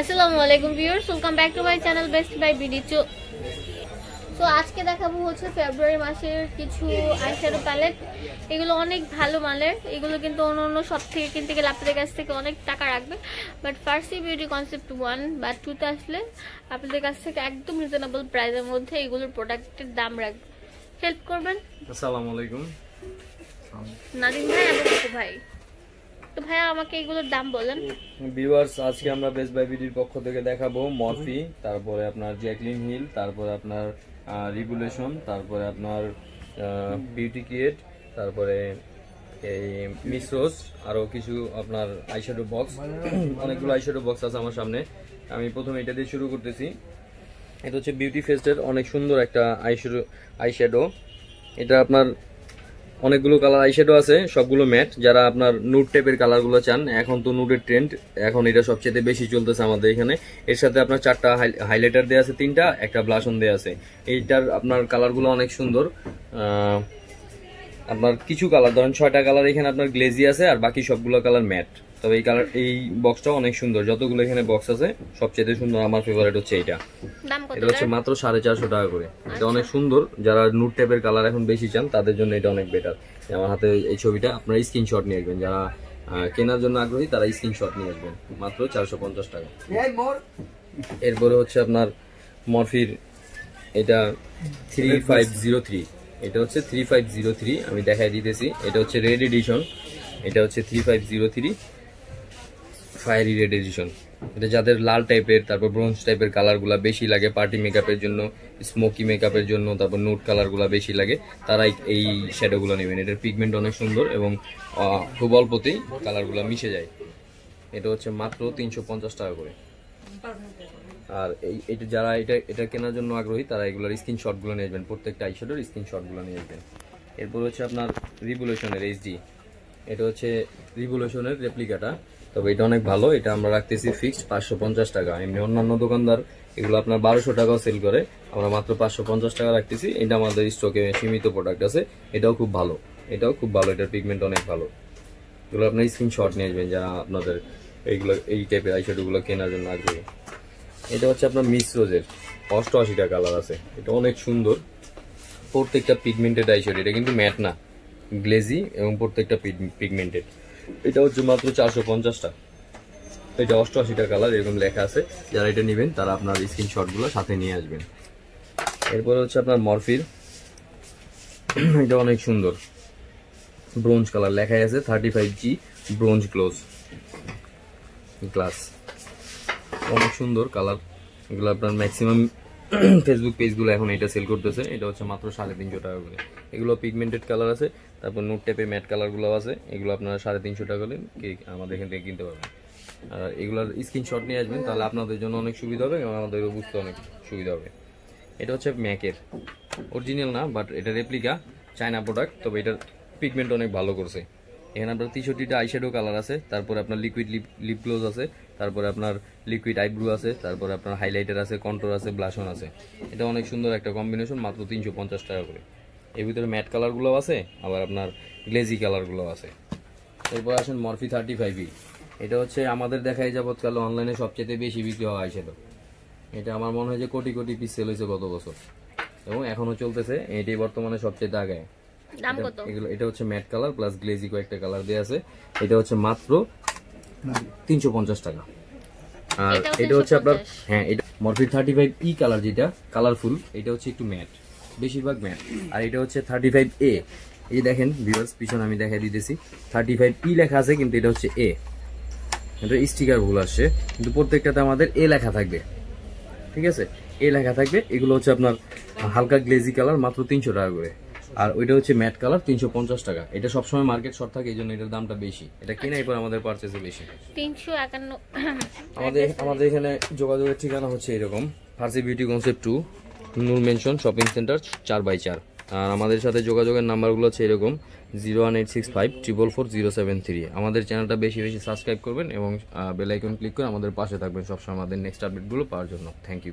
আসসালামু আলাইকুম back to channel by চো আজকে দেখাবো হচ্ছে ফেব্রুয়ারি মাসের কিছু এগুলো অনেক ভালো এগুলো কিন্তু অন্য অন্য সব থেকে কিনতে গেলে কাছ থেকে অনেক টাকা রাখবে বাট কনসেপ্ট ওয়ান বা আসলে আপনাদের কাছ থেকে একদম রিজনেবল প্রাইসের মধ্যে এগুলোর প্রোডাক্টের দাম রাখবে হেল্প করবেন ভাই ভাই তো ভাইয়া আমাকে এগুলোর দাম বলেন ভিউয়ার্স আজকে আমরা বেস্ট বাই বিডির পক্ষ থেকে দেখাবো মরফি তারপরে আপনার জ্যাকলিন হিল তারপরে আপনার রেগুলেশন তারপরে আপনার বিউটি কিট তারপরে এই মিসোস আরও কিছু আপনার আইশ্যাডো বক্স অনেকগুলো আইশ্যাডো বক্স আছে আমার সামনে আমি প্রথমে এটা দিয়ে শুরু করতেছি এটা হচ্ছে বিউটি ফেস্টের অনেক সুন্দর একটা আইশ্যাডো আইশ্যাডো এটা আপনার অনেকগুলো কালার আইশ্যাডো আছে সবগুলো ম্যাট যারা আপনার নুট টাইপের কালারগুলো চান এখন তো নুটের ট্রেন্ড এখন এটা সবচেয়ে বেশি চলতেছে আমাদের এখানে এর সাথে আপনার চারটা হাইলাইটার দেওয়া আছে তিনটা একটা ব্লাশন দেওয়া আছে এইটার আপনার কালারগুলো অনেক সুন্দর আপনার কিছু কালার ধরেন ছয়টা কালার এখানে আপনার গ্লেজি আছে আর বাকি সবগুলো কালার ম্যাট তবে এই কালার এই বক্সটা অনেক সুন্দর যতগুলো এখানে বক্স আছে সবচেয়ে সুন্দর আমার ফেভারিট হচ্ছে এটা এটা হচ্ছে মাত্র সাড়ে চারশো টাকা করে এটা অনেক আচ্ছা। সুন্দর যারা নুট টাইপের কালার এখন বেশি চান তাদের জন্য এটা অনেক বেটার আমার হাতে এই ছবিটা আপনারা স্ক্রিনশট নিয়ে আসবেন যারা কেনার জন্য আগ্রহী তারা স্ক্রিনশট নিয়ে আসবেন মাত্র চারশো পঞ্চাশ টাকা এরপরে হচ্ছে আপনার মরফির এটা থ্রি ফাইভ জিরো থ্রি এটা হচ্ছে থ্রি ফাইভ জিরো থ্রি আমি দেখাই দিতেছি এটা হচ্ছে রেড এডিশন এটা হচ্ছে three five zero three fiery red edition এটা যাদের লাল টাইপের তারপর ব্রোঞ্জ টাইপের কালারগুলো বেশি লাগে পার্টি মেকআপের জন্য স্মোকি মেকআপের জন্য তারপর নোট কালারগুলো বেশি লাগে তারা এই শ্যাডোগুলো নেবেন এটার পিগমেন্ট অনেক সুন্দর এবং খুব অল্পতেই কালারগুলো মিশে যায় এটা হচ্ছে মাত্র তিনশো টাকা করে আর এই এটা যারা এটা এটা কেনার জন্য আগ্রহী তারা এগুলোর স্ক্রিনশটগুলো নিয়ে আসবেন প্রত্যেকটা আইশ্যাডোর স্ক্রিনশটগুলো নিয়ে আসবেন এরপর হচ্ছে আপনার রিভুলেশনের এইচডি এটা হচ্ছে রিভুলেশনের রেপ্লিকাটা তবে এটা অনেক ভালো এটা আমরা রাখতেছি ফিক্সড পাঁচশো পঞ্চাশ টাকা এমনি অন্যান্য দোকানদার এগুলো আপনার বারোশো টাকাও সেল করে আমরা মাত্র পাঁচশো পঞ্চাশ টাকা রাখতেছি এটা আমাদের স্টকে সীমিত প্রোডাক্ট আছে এটাও খুব ভালো এটাও খুব ভালো এটার পিগমেন্ট অনেক ভালো এগুলো আপনার স্ক্রিনশট নিয়ে আসবেন যারা আপনাদের এইগুলো এই টাইপের আইশ্যাডোগুলো কেনার জন্য আগ্রহী এটা হচ্ছে আপনার মিস রোজের অষ্টআশিটা কালার আছে এটা অনেক সুন্দর প্রত্যেকটা পিগমেন্টেড আইশ্যাডো এটা কিন্তু ম্যাট না গ্লেজি এবং প্রত্যেকটা পিগমেন্টেড এটা হচ্ছে মাত্র চারশো পঞ্চাশ টাকা এটা অষ্টআশিটা কালার এরকম লেখা আছে যারা এটা নেবেন তারা আপনার স্ক্রিনশটগুলো সাথে নিয়ে আসবেন এরপরে হচ্ছে আপনার মরফির এটা অনেক সুন্দর ব্রোঞ্জ কালার লেখাই আছে থার্টি ফাইভ জি ব্রোঞ্জ গ্লোজ গ্লাস অনেক সুন্দর কালার এগুলো আপনার ম্যাক্সিমাম ফেসবুক পেজগুলো এখন এটা সেল করতেছে এটা হচ্ছে মাত্র সাড়ে তিনশো টাকা করে এগুলো পিগমেন্টেড কালার আছে তারপর নোট টেপে ম্যাট কালারগুলো আছে এগুলো আপনারা সাড়ে তিনশো টাকা করে আমাদের এখান থেকে কিনতে পারবেন আর এগুলোর স্ক্রিনশট নিয়ে আসবেন তাহলে আপনাদের জন্য অনেক সুবিধা হবে এবং আমাদেরও বুঝতে অনেক সুবিধা হবে এটা হচ্ছে ম্যাকের অরিজিনাল না বাট এটা রেপ্লিকা চায়না প্রোডাক্ট তবে এটার পিগমেন্ট অনেক ভালো করছে এখানে আপনার তেষট্টিটা আইশ্যাডো কালার আছে তারপরে আপনার লিকুইড লিপ লিপ গ্লোজ আছে তারপরে আপনার লিকুইড আইব্রু আছে তারপরে আপনার হাইলাইটার আছে কন্ট্রোল আছে ব্লাশন আছে এটা অনেক সুন্দর একটা কম্বিনেশন মাত্র তিনশো পঞ্চাশ টাকা করে এর ভিতরে ম্যাট কালারগুলোও আছে আবার আপনার গ্লেজি কালারগুলো আছে এরপর আসেন মরফি থার্টি ফাইভই এটা হচ্ছে আমাদের যাবৎ যাবৎকালে অনলাইনে সবচেয়ে বেশি বিক্রি হওয়া আইশ্যাডো এটা আমার মনে হয় যে কোটি কোটি পিস সেল হয়েছে গত বছর এবং এখনও চলতেছে এটাই বর্তমানে সবচেয়ে আগে এটা হচ্ছে ম্যাট কালার প্লাস গ্লেজি কয়েকটা কালার আছে এটা হচ্ছে মাত্র টাকা আর এটা হচ্ছে আপনার হ্যাঁ কালার যেটা কালারফুল এটা হচ্ছে একটু ম্যাট বেশিরভাগ ম্যাট আর এটা হচ্ছে এ এই দেখেন পিছনে আমি দেখাই দিতেছি ফাইভ ই e লেখা আছে কিন্তু এটা হচ্ছে এ এটা স্টিকার ভুল আসছে কিন্তু প্রত্যেকটাতে আমাদের এ লেখা থাকবে ঠিক আছে এ লেখা থাকবে এগুলো হচ্ছে আপনার হালকা গ্লেজি কালার মাত্র তিনশো টাকা করে আর ওইটা হচ্ছে ম্যাট কালার তিনশো পঞ্চাশ টাকা এটা সবসময় মার্কেট শর্ট থাকে এই জন্য এটার দামটা বেশি এটা কেনাই পর আমাদের পারচেসে বেশি তিনশো একান্ন আমাদের আমাদের এখানে যোগাযোগের ঠিকানা হচ্ছে এরকম Farsi beauty concept two Noor mansion shopping centre চার বাই চার আর আমাদের সাথে যোগাযোগের নাম্বারগুলো হচ্ছে এরকম zero one eight six five triple four zero seven three আমাদের চ্যানেলটা বেশি বেশি সাবস্ক্রাইব করবেন এবং বেলাইকন ক্লিক করে আমাদের পাশে থাকবেন সবসময় আমাদের নেক্সট আপডেটগুলো পাওয়ার জন্য থ্যাংক ইউ